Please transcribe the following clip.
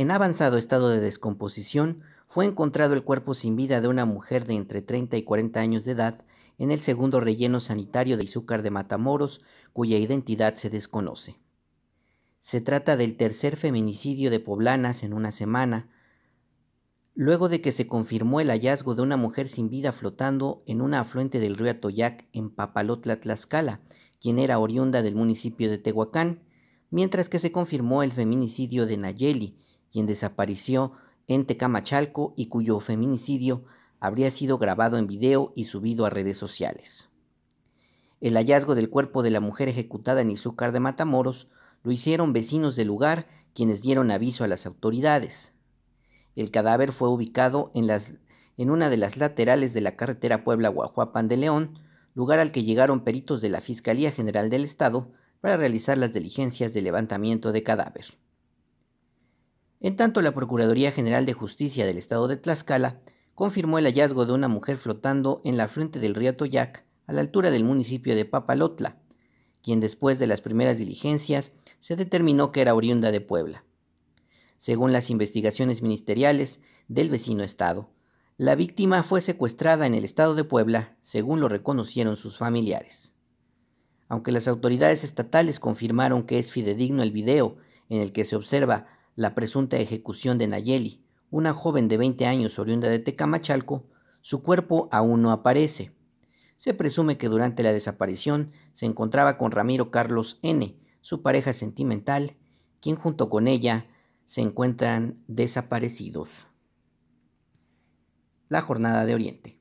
En avanzado estado de descomposición, fue encontrado el cuerpo sin vida de una mujer de entre 30 y 40 años de edad en el segundo relleno sanitario de Izúcar de Matamoros, cuya identidad se desconoce. Se trata del tercer feminicidio de poblanas en una semana, luego de que se confirmó el hallazgo de una mujer sin vida flotando en un afluente del río Atoyac en Papalotla, Tlaxcala, quien era oriunda del municipio de Tehuacán, mientras que se confirmó el feminicidio de Nayeli, quien desapareció en Tecamachalco y cuyo feminicidio habría sido grabado en video y subido a redes sociales. El hallazgo del cuerpo de la mujer ejecutada en Izúcar de Matamoros lo hicieron vecinos del lugar quienes dieron aviso a las autoridades. El cadáver fue ubicado en, en una de las laterales de la carretera Puebla-Guajuapan de León, lugar al que llegaron peritos de la Fiscalía General del Estado para realizar las diligencias de levantamiento de cadáver. En tanto, la Procuraduría General de Justicia del Estado de Tlaxcala confirmó el hallazgo de una mujer flotando en la frente del río Toyac, a la altura del municipio de Papalotla, quien después de las primeras diligencias se determinó que era oriunda de Puebla. Según las investigaciones ministeriales del vecino estado, la víctima fue secuestrada en el estado de Puebla, según lo reconocieron sus familiares. Aunque las autoridades estatales confirmaron que es fidedigno el video en el que se observa la presunta ejecución de Nayeli, una joven de 20 años oriunda de Tecamachalco, su cuerpo aún no aparece. Se presume que durante la desaparición se encontraba con Ramiro Carlos N., su pareja sentimental, quien junto con ella se encuentran desaparecidos. La jornada de Oriente.